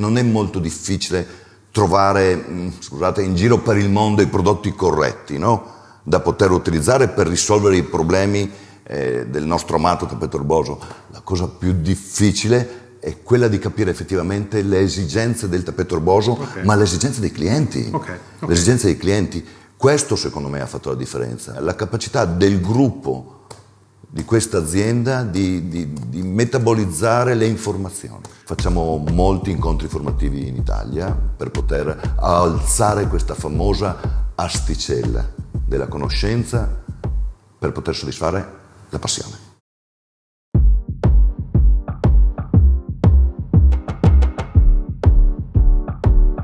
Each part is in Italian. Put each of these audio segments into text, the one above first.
non è molto difficile trovare, mm, scusate, in giro per il mondo i prodotti corretti, no? da poter utilizzare per risolvere i problemi eh, del nostro amato tappeto erboso. La cosa più difficile è quella di capire effettivamente le esigenze del tappeto erboso, okay. ma le esigenze dei clienti. Okay. Okay. Le esigenze dei clienti. Questo secondo me ha fatto la differenza, la capacità del gruppo di questa azienda di, di, di, metabolizzare le informazioni. Facciamo molti incontri formativi in Italia per poter alzare questa famosa asticella della conoscenza per poter soddisfare la passione.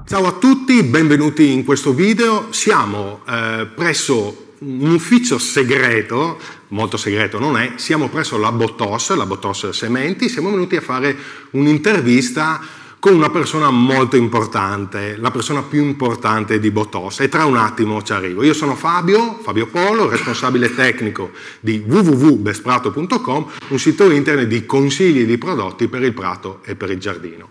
Ciao a tutti, benvenuti in questo video. Siamo eh, presso un ufficio segreto, molto segreto non è, siamo presso la Botos, la Botos Sementi, siamo venuti a fare un'intervista con una persona molto importante, la persona più importante di Botos e tra un attimo ci arrivo. Io sono Fabio, Fabio Polo, responsabile tecnico di www.besprato.com, un sito internet di consigli di prodotti per il prato e per il giardino.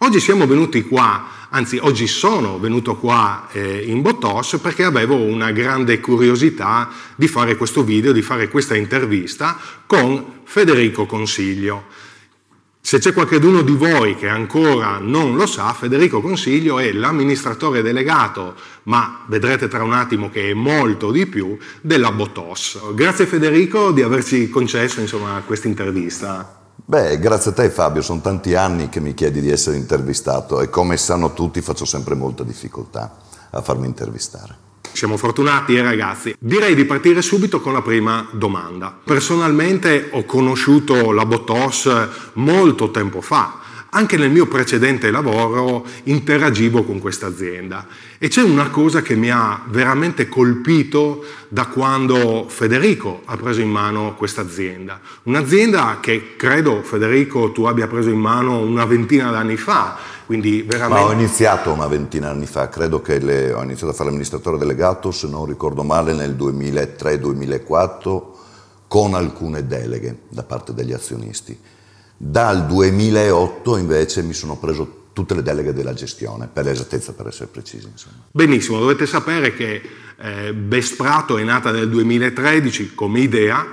Oggi siamo venuti qua, anzi oggi sono venuto qua eh, in Botos perché avevo una grande curiosità di fare questo video, di fare questa intervista con Federico Consiglio. Se c'è qualcuno di voi che ancora non lo sa, Federico Consiglio è l'amministratore delegato, ma vedrete tra un attimo che è molto di più, della Botos. Grazie Federico di averci concesso questa intervista. Beh, grazie a te Fabio, sono tanti anni che mi chiedi di essere intervistato e come sanno tutti faccio sempre molta difficoltà a farmi intervistare. Siamo fortunati eh, ragazzi. Direi di partire subito con la prima domanda. Personalmente ho conosciuto la Botos molto tempo fa anche nel mio precedente lavoro interagivo con questa azienda e c'è una cosa che mi ha veramente colpito da quando Federico ha preso in mano questa azienda. Un'azienda che credo Federico tu abbia preso in mano una ventina d'anni fa. Quindi Veramente... Ma ho iniziato una ventina d'anni fa, credo che le... ho iniziato a fare l'amministratore delegato, se non ricordo male, nel 2003-2004 con alcune deleghe da parte degli azionisti dal 2008 invece mi sono preso tutte le deleghe della gestione, per l'esattezza, per essere precisi. Insomma. Benissimo, dovete sapere che eh, Best è nata nel 2013 come idea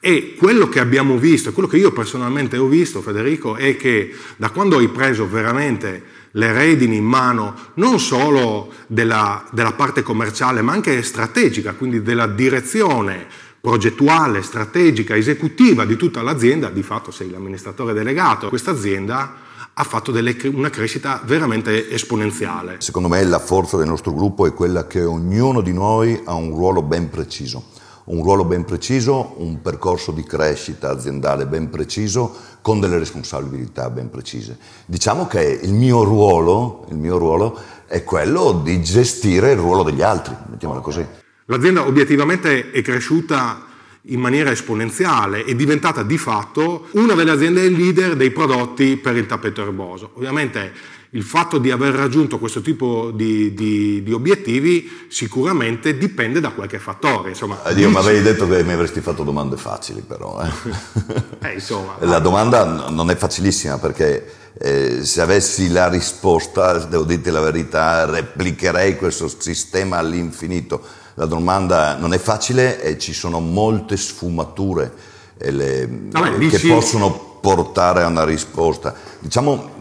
e quello che abbiamo visto, quello che io personalmente ho visto, Federico, è che da quando hai preso veramente le redini in mano non solo della, della parte commerciale ma anche strategica, quindi della direzione progettuale, strategica, esecutiva di tutta l'azienda, di fatto sei l'amministratore delegato, questa azienda ha fatto delle, una crescita veramente esponenziale. Secondo me la forza del nostro gruppo è quella che ognuno di noi ha un ruolo ben preciso, un ruolo ben preciso, un percorso di crescita aziendale ben preciso, con delle responsabilità ben precise. Diciamo che il mio ruolo, il mio ruolo è quello di gestire il ruolo degli altri, mettiamola così. L'azienda obiettivamente è cresciuta in maniera esponenziale, è diventata di fatto una delle aziende leader dei prodotti per il tappeto erboso. Ovviamente il fatto di aver raggiunto questo tipo di, di, di obiettivi sicuramente dipende da qualche fattore. Insomma, eh, Io mi avevi detto che mi avresti fatto domande facili però. Eh? eh, insomma, la domanda non è facilissima perché eh, se avessi la risposta, devo dirti la verità, replicherei questo sistema all'infinito la domanda non è facile e ci sono molte sfumature eh, le, Vabbè, ah, che dici... possono portare a una risposta. Diciamo,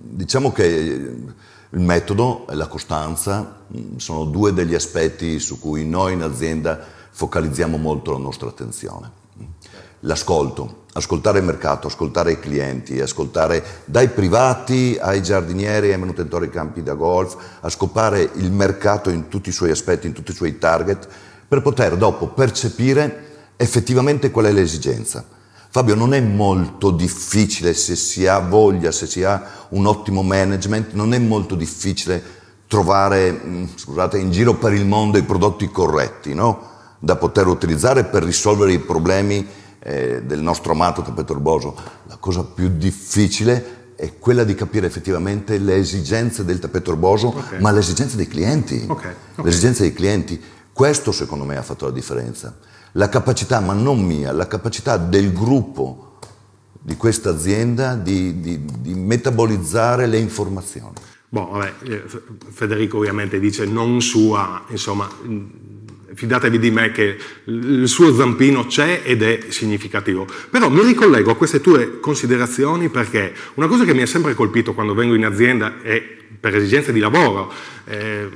diciamo che eh, il metodo e la costanza mm, sono due degli aspetti su cui noi in azienda focalizziamo molto la nostra attenzione. Certo. L'ascolto ascoltare il mercato, ascoltare i clienti, ascoltare dai privati ai giardinieri, ai manutentori campi da golf, a scopare il mercato in tutti i suoi aspetti, in tutti i suoi target, per poter dopo percepire effettivamente qual è l'esigenza. Fabio, non è molto difficile se si ha voglia, se si ha un ottimo management, non è molto difficile trovare, mm, scusate, in giro per il mondo i prodotti corretti, no? Da poter utilizzare per risolvere i problemi eh, del nostro amato tappeto erboso, la cosa più difficile è quella di capire effettivamente le esigenze del tappeto erboso, okay. ma le esigenze dei clienti. Okay. Okay. Le esigenze dei clienti. Questo secondo me ha fatto la differenza. La capacità, ma non mia, la capacità del gruppo di questa azienda di, di, di metabolizzare le informazioni. Boh, vabbè, eh, Federico ovviamente dice non sua, insomma, fidatevi di me che il suo zampino c'è ed è significativo. Però mi ricollego a queste tue considerazioni perché una cosa che mi ha sempre colpito quando vengo in azienda è per esigenze di lavoro, eh,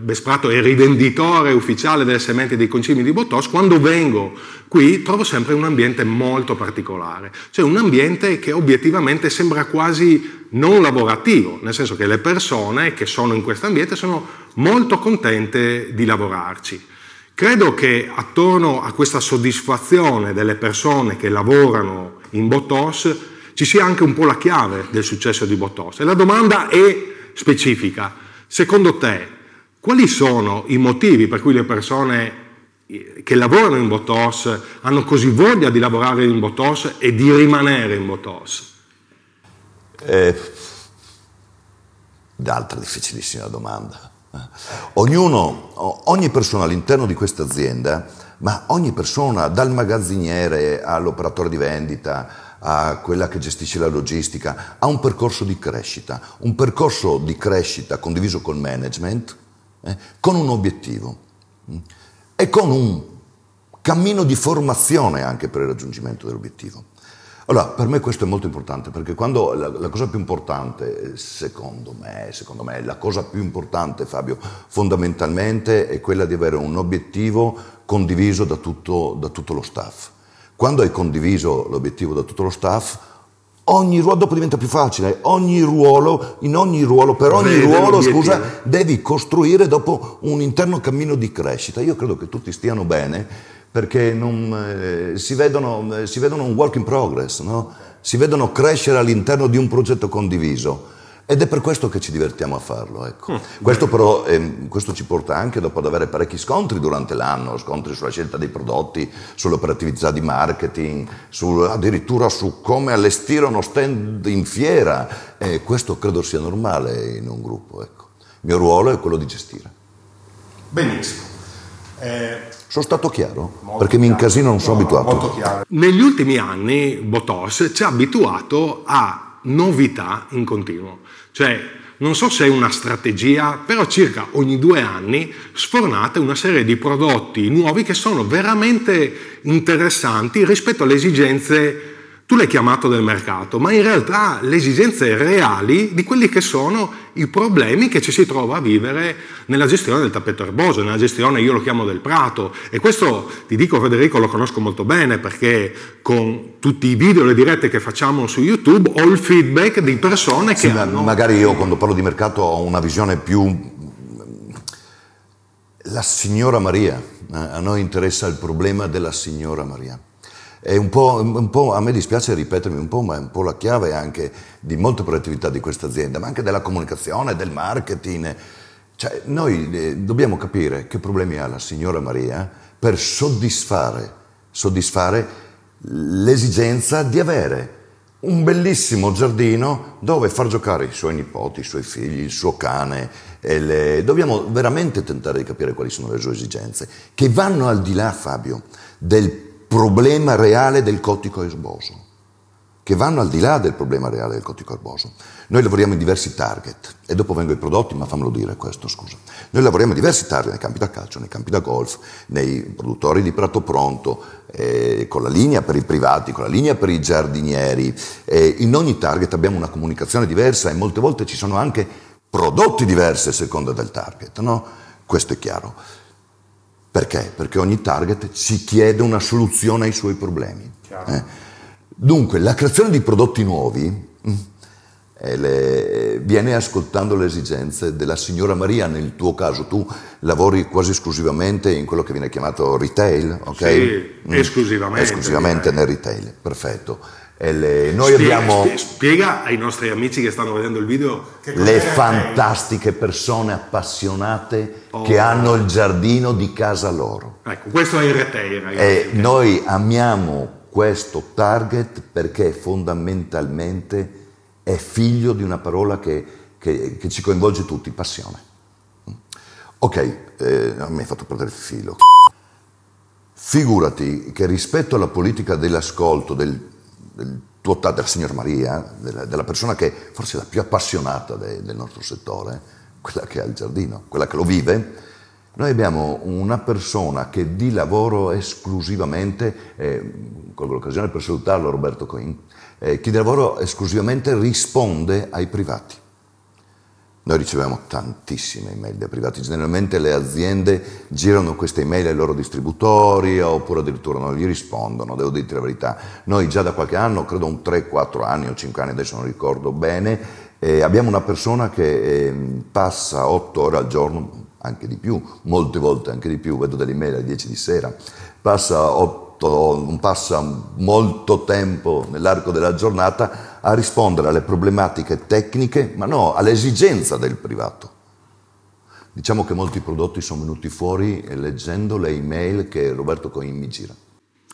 Besprato è rivenditore ufficiale delle sementi dei concimi di Bottos, quando vengo qui trovo sempre un ambiente molto particolare, cioè un ambiente che obiettivamente sembra quasi non lavorativo, nel senso che le persone che sono in questo ambiente sono molto contente di lavorarci. Credo che attorno a questa soddisfazione delle persone che lavorano in Botos ci sia anche un po' la chiave del successo di Botos. E la domanda è specifica. Secondo te, quali sono i motivi per cui le persone eh, che lavorano in Botos hanno così voglia di lavorare in Botos e di rimanere in Botos? Eh, altra difficilissima domanda. Eh, ognuno, ogni persona all'interno di questa azienda, ma ogni persona, dal magazziniere all'operatore di vendita, a quella che gestisce la logistica, ha un percorso di crescita, un percorso di crescita condiviso col management, eh, con un obiettivo mh, mm, e con un cammino di formazione anche per il raggiungimento dell'obiettivo. Allora, per me questo è molto importante, perché quando la, la cosa più importante, secondo me, secondo me, la cosa più importante, Fabio, fondamentalmente è quella di avere un obiettivo condiviso da tutto, da tutto lo staff. Quando hai condiviso l'obiettivo da tutto lo staff, ogni ruolo dopo diventa più facile, ogni ruolo, in ogni ruolo, per ogni Vede ruolo, scusa, devi costruire dopo un interno cammino di crescita. Io credo che tutti stiano bene perché non, eh, si, vedono, eh, si, vedono, un work in progress, no? si vedono crescere all'interno di un progetto condiviso. Ed è per questo che ci divertiamo a farlo. Ecco. Mm. Questo però ehm, questo ci porta anche dopo ad avere parecchi scontri durante l'anno, scontri sulla scelta dei prodotti, sull'operatività di marketing, sul, addirittura su come allestire uno stand in fiera. Eh, questo credo sia normale in un gruppo. Ecco. Il mio ruolo è quello di gestire. Benissimo. Eh, sono stato chiaro? Perché chiaro. mi incasino, non sono no, abituato. Negli ultimi anni Botos ci ha abituato a novità in continuo. Cioè, non so se è una strategia, però circa ogni due anni sfornate una serie di prodotti nuovi che sono veramente interessanti rispetto alle esigenze tu l'hai chiamato del mercato, ma in realtà le esigenze reali di quelli che sono i problemi che ci si trova a vivere nella gestione del tappeto erboso, nella gestione, io lo chiamo, del prato. E questo, ti dico Federico, lo conosco molto bene perché con tutti i video e le dirette che facciamo su YouTube ho il feedback di persone sì, che... hanno... Magari io quando parlo di mercato ho una visione più... La signora Maria, eh, a noi interessa il problema della signora Maria è un po', un po', a me dispiace ripetermi un po', ma è un po' la chiave anche di molta proattività di questa azienda, ma anche della comunicazione, del marketing. Cioè, noi eh, dobbiamo capire che problemi ha la signora Maria per soddisfare, soddisfare l'esigenza di avere un bellissimo giardino dove far giocare i suoi nipoti, i suoi figli, il suo cane. Le... Dobbiamo veramente tentare di capire quali sono le sue esigenze, che vanno al di là, Fabio, del problema reale del cotico erboso, che vanno al di là del problema reale del cotico erboso. Noi lavoriamo in diversi target, e dopo vengo ai prodotti, ma fammelo dire questo, scusa. Noi lavoriamo in diversi target, nei campi da calcio, nei campi da golf, nei produttori di prato pronto, eh, con la linea per i privati, con la linea per i giardinieri. Eh, in ogni target abbiamo una comunicazione diversa e molte volte ci sono anche prodotti diversi a seconda del target, no? Questo è chiaro. Perché? Perché ogni target si chiede una soluzione ai suoi problemi. Eh? Dunque, la creazione di prodotti nuovi eh, le, viene ascoltando le esigenze della signora Maria. Nel tuo caso, tu lavori quasi esclusivamente in quello che viene chiamato retail, ok? Sì, mm. esclusivamente. Esclusivamente direi. nel retail, perfetto le... Noi spiega, abbiamo... Spiega ai nostri amici che stanno vedendo il video le fantastiche persone appassionate oh. che hanno il giardino di casa loro. Ecco, questo è il Retei, ragazzi. E noi amiamo questo target perché fondamentalmente è figlio di una parola che, che, che ci coinvolge tutti, passione. Ok, eh, mi hai fatto perdere il filo. Figurati che rispetto alla politica dell'ascolto, del del tuo, della signor Maria, della, della, persona che forse è la più appassionata de, del nostro settore, quella che ha il giardino, quella che lo vive, noi abbiamo una persona che di lavoro esclusivamente, eh, colgo l'occasione per salutarlo Roberto Coin, eh, che di lavoro esclusivamente risponde ai privati. Noi riceviamo tantissime email da privati, generalmente le aziende girano queste email ai loro distributori oppure addirittura non gli rispondono, devo dirti la verità. Noi già da qualche anno, credo un 3-4 anni o 5 anni, adesso non ricordo bene, eh, abbiamo una persona che eh, passa 8 ore al giorno, anche di più, molte volte anche di più, vedo delle email alle 10 di sera, passa 8 passa molto tempo nell'arco della giornata a rispondere alle problematiche tecniche, ma no, all'esigenza del privato. Diciamo che molti prodotti sono venuti fuori leggendo le email che Roberto Coin mi gira.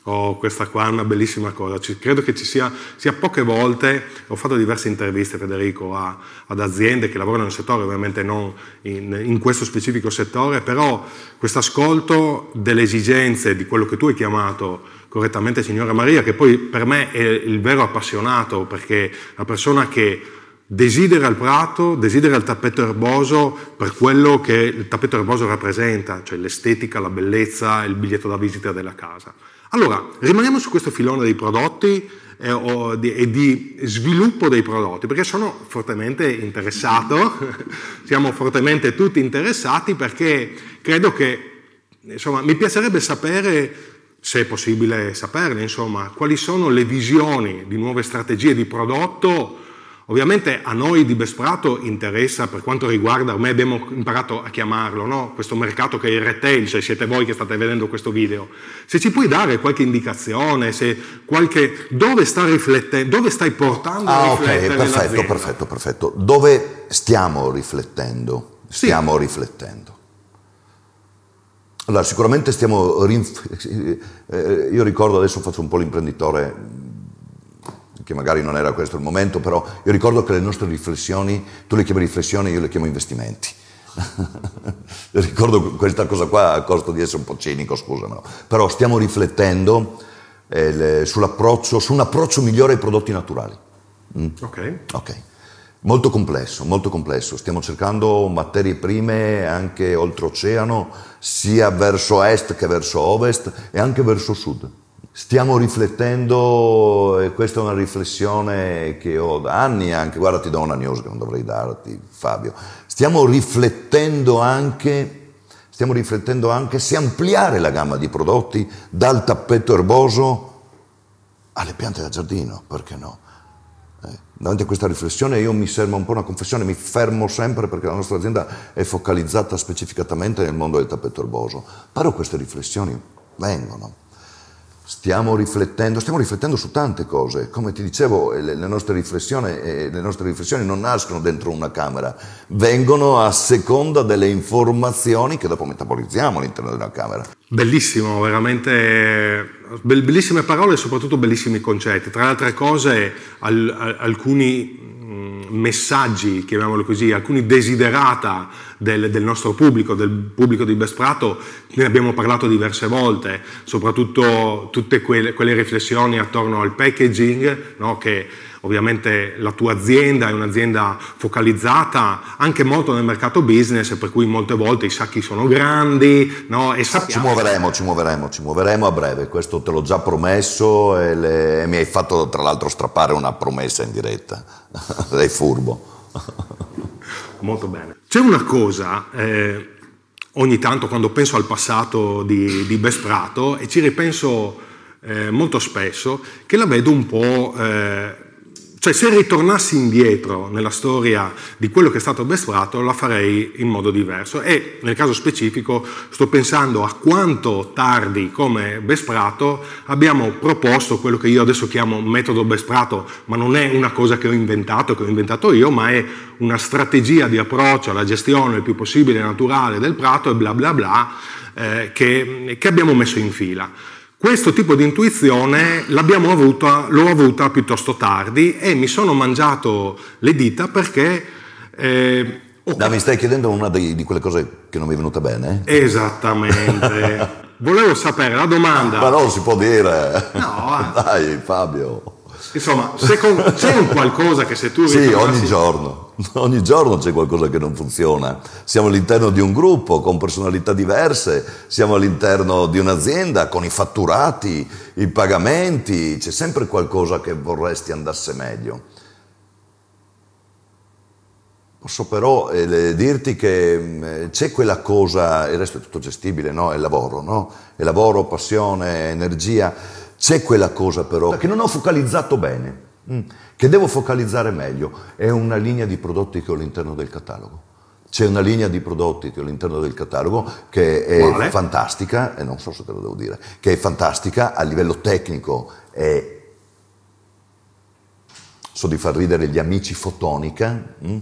Oh, questa qua è una bellissima cosa. Ci, credo che ci sia, sia, poche volte, ho fatto diverse interviste, Federico, a, ad aziende che lavorano nel settore, ovviamente non in, in questo specifico settore, però questo ascolto delle esigenze di quello che tu hai chiamato correttamente Signora Maria, che poi per me è il vero appassionato, perché la persona che desidera il prato, desidera il tappeto erboso per quello che il tappeto erboso rappresenta, cioè l'estetica, la bellezza, il biglietto da visita della casa. Allora, rimaniamo su questo filone dei prodotti eh, e di sviluppo dei prodotti, perché sono fortemente interessato, siamo fortemente tutti interessati perché credo che, insomma, mi piacerebbe sapere se è possibile saperne, insomma, quali sono le visioni di nuove strategie di prodotto. Ovviamente a noi di Besprato interessa, per quanto riguarda, ormai abbiamo imparato a chiamarlo, no? questo mercato che è il retail, cioè siete voi che state vedendo questo video. Se ci puoi dare qualche indicazione, qualche, dove, sta dove, stai portando ah, a riflettere ok, perfetto, perfetto, perfetto. Dove stiamo riflettendo? Stiamo sì. riflettendo. Allora, sicuramente stiamo... Eh, io ricordo, adesso faccio un po' l'imprenditore, che magari non era questo il momento, però io ricordo che le nostre riflessioni, tu le chiami riflessioni, io le chiamo investimenti. ricordo questa cosa qua a costo di essere un po' cinico, scusamelo. Però stiamo riflettendo eh, le, su un approccio migliore ai prodotti naturali. Mm? Ok. okay. Molto complesso, molto complesso. Stiamo cercando materie prime anche oltreoceano, sia verso est che verso ovest e anche verso sud. Stiamo riflettendo, e questa è una riflessione che ho da anni anche, guarda ti do una news che non dovrei darti Fabio, stiamo riflettendo anche, stiamo riflettendo anche se ampliare la gamma di prodotti dal tappeto erboso alle piante da giardino, perché no? Eh, davanti a questa riflessione io mi servo un po' una confessione, mi fermo sempre perché la nostra azienda è focalizzata specificatamente nel mondo del tappeto erboso, però queste riflessioni vengono stiamo riflettendo, stiamo riflettendo su tante cose. Come ti dicevo, eh, le, le, nostre eh, le, nostre riflessioni non nascono dentro una camera, vengono a seconda delle informazioni che dopo metabolizziamo all'interno di una camera. Bellissimo, veramente bellissime parole e soprattutto bellissimi concetti. Tra le altre cose, al, al, alcuni mm, messaggi, chiamiamolo così, alcuni desiderata del, del nostro pubblico, del pubblico di Besprato, ne abbiamo parlato diverse volte, soprattutto tutte quelle, quelle riflessioni attorno al packaging, no? che ovviamente la tua azienda è un'azienda focalizzata anche molto nel mercato business, per cui molte volte i sacchi sono grandi. No? E sappiamo... Ci muoveremo, ci muoveremo, ci muoveremo a breve, questo te l'ho già promesso e, le... e mi hai fatto tra l'altro strappare una promessa in diretta, sei furbo. Molto bene. C'è una cosa, eh, ogni tanto quando penso al passato di, di Besprato, e ci ripenso eh, molto spesso, che la vedo un po' eh, cioè se ritornassi indietro nella storia di quello che è stato Bestratto la farei in modo diverso e nel caso specifico sto pensando a quanto tardi come Besprato abbiamo proposto quello che io adesso chiamo metodo Besprato, ma non è una cosa che ho inventato, che ho inventato io, ma è una strategia di approccio alla gestione il più possibile naturale del prato e bla bla bla eh, che, che abbiamo messo in fila. Questo tipo di intuizione l'abbiamo avuta, l'ho avuta piuttosto tardi e mi sono mangiato le dita perché... Eh, oh, no, mi stai chiedendo una di, di, quelle cose che non mi è venuta bene? Esattamente. Volevo sapere la domanda. Ma non si può dire. No. Ah. Dai Fabio. Insomma, con, c'è un qualcosa che se tu... Sì, ogni giorno ogni giorno c'è qualcosa che non funziona. Siamo all'interno di un gruppo con personalità diverse, siamo all'interno di un'azienda con i fatturati, i pagamenti, c'è sempre qualcosa che vorresti andasse meglio. Posso però eh, dirti che mm, eh, c'è quella cosa, il resto è tutto gestibile, no? È lavoro, no? È lavoro, passione, energia. C'è quella cosa però che non ho focalizzato bene Mm. Che devo focalizzare meglio è una linea di prodotti che ho all'interno del catalogo. C'è una linea di prodotti che ho all'interno del catalogo che è vale. fantastica, e non so se te lo devo dire, che è fantastica a livello tecnico, è so di far ridere gli amici fotonica, mm?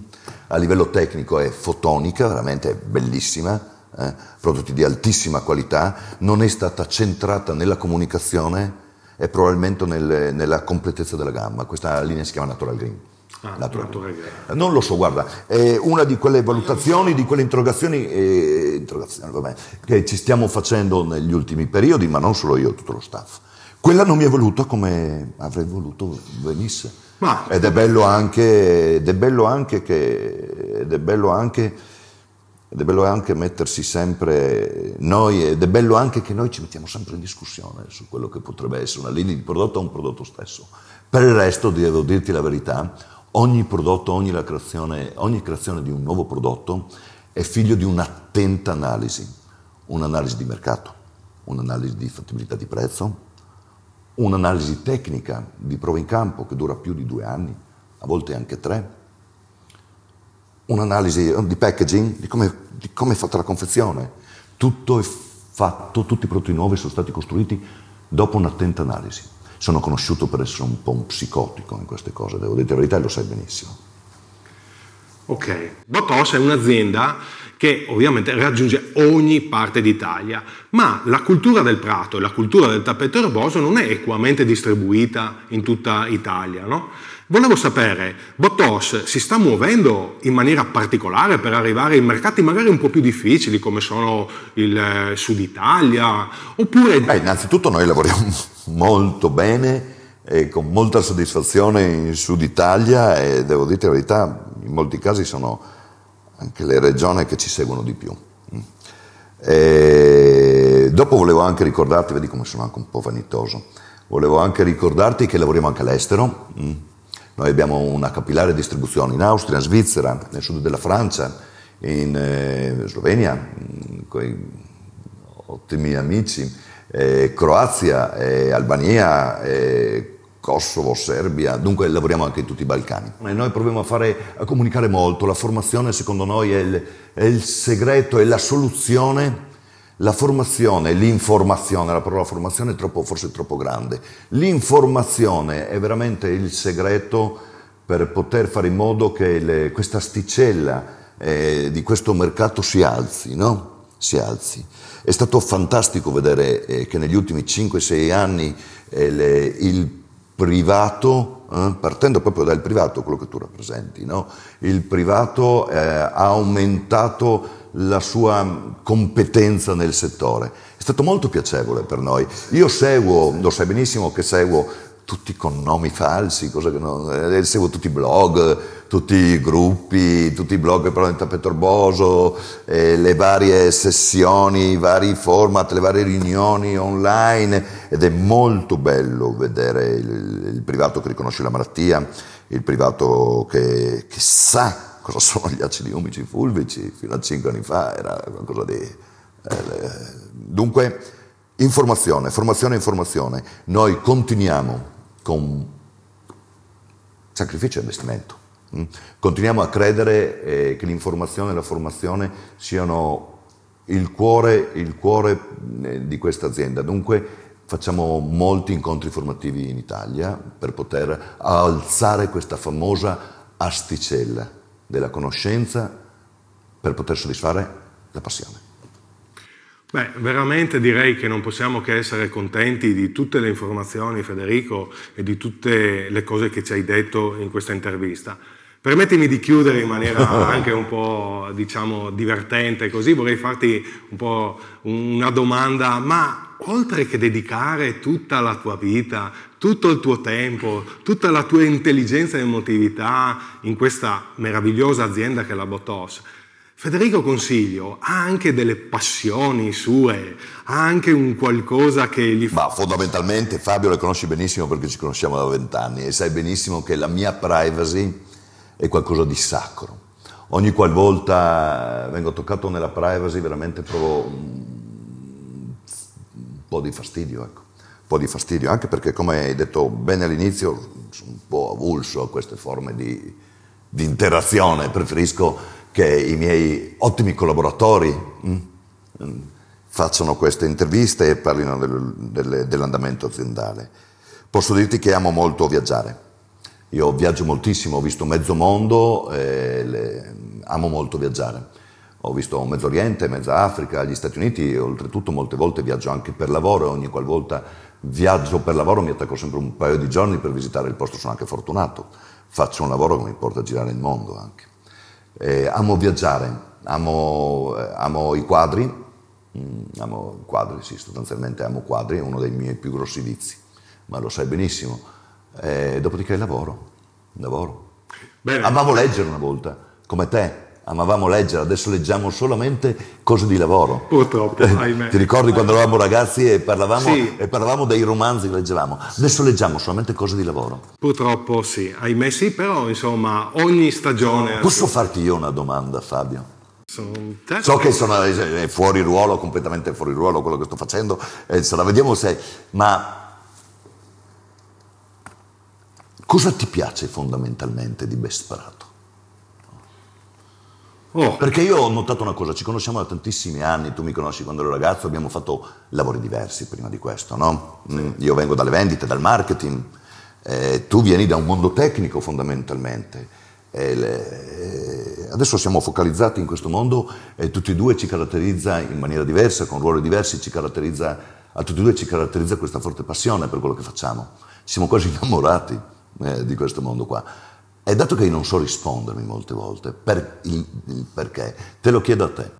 a livello tecnico è fotonica, veramente è bellissima, eh? prodotti di altissima qualità, non è stata centrata nella comunicazione è probabilmente nel, nella completezza della gamma. Questa linea si chiama Natural Green. Ah, natural natural green. green. Non lo so, guarda, è una di quelle valutazioni, di quelle interrogazioni, eh, interrogazioni vabbè, che ci stiamo facendo negli ultimi periodi, ma non solo io, tutto lo staff. Quella non mi è voluta come avrei voluto venisse. Ma... Ed è bello anche, ed è bello anche che, ed è bello anche ed è bello anche mettersi sempre noi, ed è bello anche che noi ci mettiamo sempre in discussione su quello che potrebbe essere una linea di prodotto o un prodotto stesso. Per il resto, devo dirti la verità, ogni prodotto, ogni creazione, ogni creazione di un nuovo prodotto è figlio di un'attenta analisi, un'analisi di mercato, un'analisi di fattibilità di prezzo, un'analisi tecnica di prova in campo che dura più di due anni, a volte anche tre, un'analisi eh, di packaging, di come, di come è fatta la confezione. Tutto è fatto, tutti i prodotti nuovi sono stati costruiti dopo un'attenta analisi. Sono conosciuto per essere un po' un psicotico in queste cose, devo dire la verità e lo sai benissimo. Ok, Botos è un'azienda che ovviamente raggiunge ogni parte d'Italia, ma la cultura del prato e la cultura del tappeto erboso non è equamente distribuita in tutta Italia, no? Volevo sapere, Bottos si sta muovendo in maniera particolare per arrivare in mercati magari un po' più difficili come sono il eh, Sud Italia? Oppure... Beh, innanzitutto noi lavoriamo molto bene e con molta soddisfazione in Sud Italia e devo dire la verità, in molti casi sono anche le regioni che ci seguono di più. Mm. E dopo volevo anche ricordarti, vedi come sono anche un po' vanitoso, volevo anche ricordarti che lavoriamo anche all'estero mm. Noi abbiamo una capillare distribuzione in Austria, in Svizzera, nel sud della Francia, in eh, Slovenia, mm, con ottimi amici, eh, Croazia, eh, Albania, eh, Kosovo, Serbia, dunque lavoriamo anche in tutti i Balcani. E noi proviamo a, fare, a comunicare molto, la formazione secondo noi è il, è il segreto, è la soluzione la formazione, l'informazione, la parola formazione è troppo, forse è troppo grande, l'informazione è veramente il segreto per poter fare in modo che le, questa asticella eh, di questo mercato si alzi, no? si alzi. È stato fantastico vedere eh, che negli ultimi 5-6 anni eh, le, il privato eh? partendo proprio dal privato, quello che tu rappresenti. No? Il privato eh, ha aumentato la sua competenza nel settore. È stato molto piacevole per noi. Io seguo, lo sai benissimo che seguo tutti con nomi falsi, cosa che non, eh, seguo tutti i blog, tutti i gruppi, tutti i blog che parlano di tappeto orboso, eh, le varie sessioni, i vari format, le varie riunioni online ed è molto bello vedere il, il privato che riconosce la malattia, il privato che, che sa cosa sono gli acidi umici fulvici, fino a cinque anni fa era qualcosa di... Eh, dunque, informazione, formazione, informazione. Noi continuiamo con sacrificio e investimento. Mm? Continuiamo a credere eh, che l'informazione e la formazione siano il cuore, il cuore eh, di questa azienda. Dunque facciamo molti incontri formativi in Italia per poter alzare questa famosa asticella della conoscenza per poter soddisfare la passione. Beh, veramente direi che non possiamo che essere contenti di tutte le informazioni, Federico, e di tutte le cose che ci hai detto in questa intervista. Permettimi di chiudere in maniera anche un po', diciamo, divertente, così vorrei farti un po' una domanda, ma oltre che dedicare tutta la tua vita, tutto il tuo tempo, tutta la tua intelligenza e emotività in questa meravigliosa azienda che è la Botos, Federico Consiglio ha anche delle passioni sue, ha anche un qualcosa che gli fa... Ma fondamentalmente Fabio le conosci benissimo perché ci conosciamo da vent'anni e sai benissimo che la mia privacy è qualcosa di sacro. Ogni qualvolta vengo toccato nella privacy veramente provo un po' di fastidio, ecco. Un po' di fastidio, anche perché come hai detto bene all'inizio sono un po' avulso a queste forme di, di interazione, preferisco che i miei ottimi collaboratori mm, mm, facciano queste interviste e parlino del, del, dell'andamento aziendale. Posso dirti che amo molto viaggiare. Io viaggio moltissimo, ho visto mezzo mondo, le, amo molto viaggiare. Ho visto Mezzo Oriente, Mezza Africa, gli Stati Uniti, oltretutto molte volte viaggio anche per lavoro e ogni qualvolta viaggio per lavoro mi attacco sempre un paio di giorni per visitare il posto, sono anche fortunato. Faccio un lavoro che mi porta a girare il mondo anche. Eh, amo viaggiare, amo, eh, amo i quadri, mm, amo quadri, sì, sostanzialmente amo quadri, è uno dei miei più grossi vizi, ma lo sai benissimo. Eh, dopodiché lavoro, lavoro. Bene. Amavo leggere una volta, come te amavamo ah, leggere, adesso leggiamo solamente cose di lavoro. Purtroppo, eh, ahimè. Ti ricordi quando eravamo ragazzi e parlavamo, sì. e parlavamo dei romanzi che leggevamo? Adesso leggiamo solamente cose di lavoro. Purtroppo sì, ahimè sì, però insomma ogni stagione... Eh. Posso farti io una domanda Fabio? So che sono eh, fuori ruolo, completamente fuori ruolo quello che sto facendo, eh, sarà, vediamo se... Ma cosa ti piace fondamentalmente di Best Prato? Oh. Perché io ho notato una cosa, ci conosciamo da tantissimi anni, tu mi conosci quando ero ragazzo, abbiamo fatto lavori diversi prima di questo, no? Sì. Mm, io vengo dalle vendite, dal marketing, eh, tu vieni da un mondo tecnico fondamentalmente. Eh, le, adesso siamo focalizzati in questo mondo e tutti e due ci caratterizza in maniera diversa, con ruoli diversi, ci caratterizza, a tutti e due ci caratterizza questa forte passione per quello che facciamo. siamo quasi innamorati eh, di questo mondo qua. E dato che io non so rispondermi molte volte, per il, il perché, te lo chiedo a te.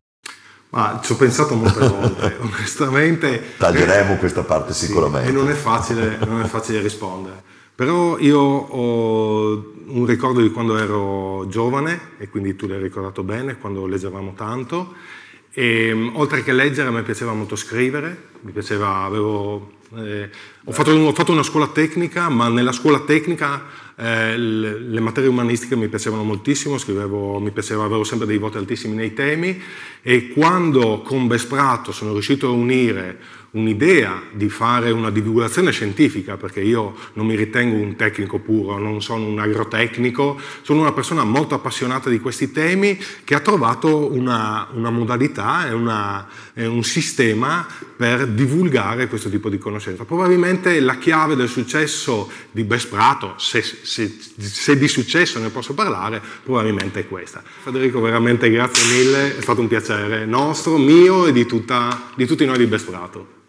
Ma ci ho pensato molte volte, onestamente. Taglieremo eh, questa parte sì, sicuramente. e non è, facile, non è facile rispondere. Però io ho un ricordo di quando ero giovane, e quindi tu l'hai ricordato bene, quando leggevamo tanto. E, ehm, oltre che leggere, a me piaceva molto scrivere, mi piaceva, avevo eh, ho, fatto, ho, fatto, una scuola tecnica, ma nella scuola tecnica eh, le, le, materie umanistiche mi piacevano moltissimo, scrivevo, mi piaceva, avevo sempre dei voti altissimi nei temi e quando con Besprato sono riuscito a unire un'idea di fare una divulgazione scientifica, perché io non mi ritengo un tecnico puro, non sono un agrotecnico, sono una persona molto appassionata di questi temi che ha trovato una, una modalità e, un sistema per divulgare questo tipo di conoscenza. Probabilmente la chiave del successo di Besprato, se, se, se di successo ne posso parlare, probabilmente è questa. Federico, veramente grazie mille, è stato un piacere nostro, mio e di, tutta, di tutti noi di Besprato.